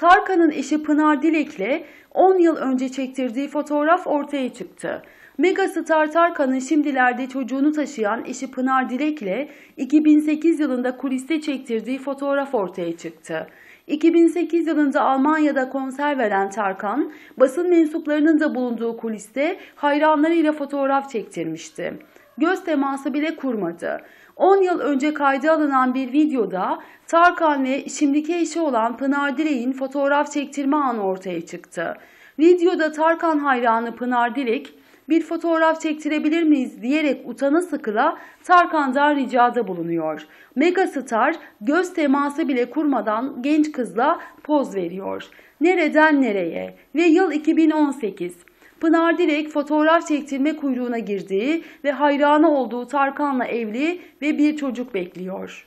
Tarkan'ın eşi Pınar Dilek'le 10 yıl önce çektirdiği fotoğraf ortaya çıktı. Megastar Tarkan'ın şimdilerde çocuğunu taşıyan eşi Pınar Dilek'le 2008 yılında kuliste çektirdiği fotoğraf ortaya çıktı. 2008 yılında Almanya'da konser veren Tarkan, basın mensuplarının da bulunduğu kuliste hayranlarıyla fotoğraf çektirmişti göz teması bile kurmadı. 10 yıl önce kayda alınan bir videoda Tarkan ve şimdiki eşi olan Pınar Direk'in fotoğraf çektirme anı ortaya çıktı. Videoda Tarkan hayranı Pınar Direk bir fotoğraf çektirebilir miyiz diyerek utanı sıkıla Tarkan'dan ricada bulunuyor. Megastar göz teması bile kurmadan genç kızla poz veriyor. Nereden nereye? Ve yıl 2018. Pınar Dilek fotoğraf çektirme kuyruğuna girdiği ve hayranı olduğu Tarkan'la evli ve bir çocuk bekliyor.